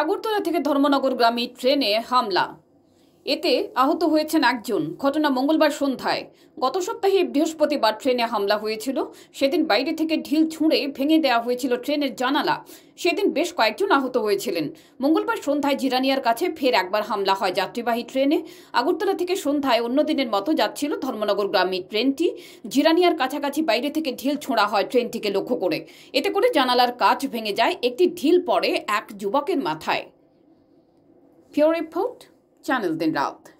আগরতলা থেকে ধর্মনগর গ্রামী ট্রেনে হামলা এতে আহত হয়েছেন একজন ঘটনা মঙ্গলবার সন্ধ্যায় গত সপ্তাহে বৃহস্পতিবার ট্রেনে হামলা হয়েছিল সেদিন বাইরে থেকে ঢিল ছুঁড়ে ভেঙে দেওয়া হয়েছিল ট্রেনের জানালা সেদিন বেশ কয়েকজন আহত হয়েছিলেন মঙ্গলবার সন্ধ্যায় জিরানিয়ার কাছে ফের একবার হামলা হয় যাত্রীবাহী ট্রেনে আগরতলা থেকে সন্ধ্যায় অন্য দিনের মতো যাচ্ছিল ধর্মনগর গ্রামী ট্রেনটি জিরানিয়ার কাছাকাছি বাইরে থেকে ঢিল ছোঁড়া হয় ট্রেনটিকে লক্ষ্য করে এতে করে জানালার কাচ ভেঙে যায় একটি ঢিল পড়ে এক যুবকের মাথায় ফিওর রিপোর্ট channel Din Raut.